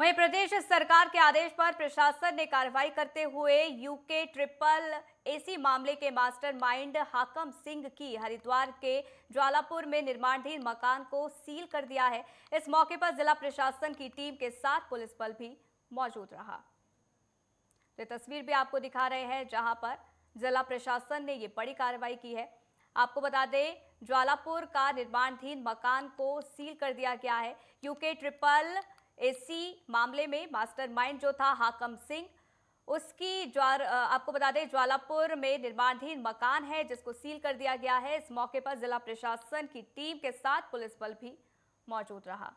वहीं प्रदेश सरकार के आदेश पर प्रशासन ने कार्रवाई करते हुए यूके ट्रिपल एसी मामले के मास्टरमाइंड हाकम सिंह की हरिद्वार के ज्वालापुर में निर्माणधीन मकान को सील कर दिया है इस मौके पर जिला प्रशासन की टीम के साथ पुलिस बल भी मौजूद रहा तो तस्वीर भी आपको दिखा रहे हैं जहां पर जिला प्रशासन ने ये बड़ी कार्रवाई की है आपको बता दें ज्वालापुर का निर्माणधीन मकान को सील कर दिया गया है यूके ट्रिपल एसी मामले में मास्टरमाइंड जो था हाकम सिंह उसकी ज्वार आपको बता दें ज्वालापुर में निर्माणाधीन मकान है जिसको सील कर दिया गया है इस मौके पर जिला प्रशासन की टीम के साथ पुलिस बल भी मौजूद रहा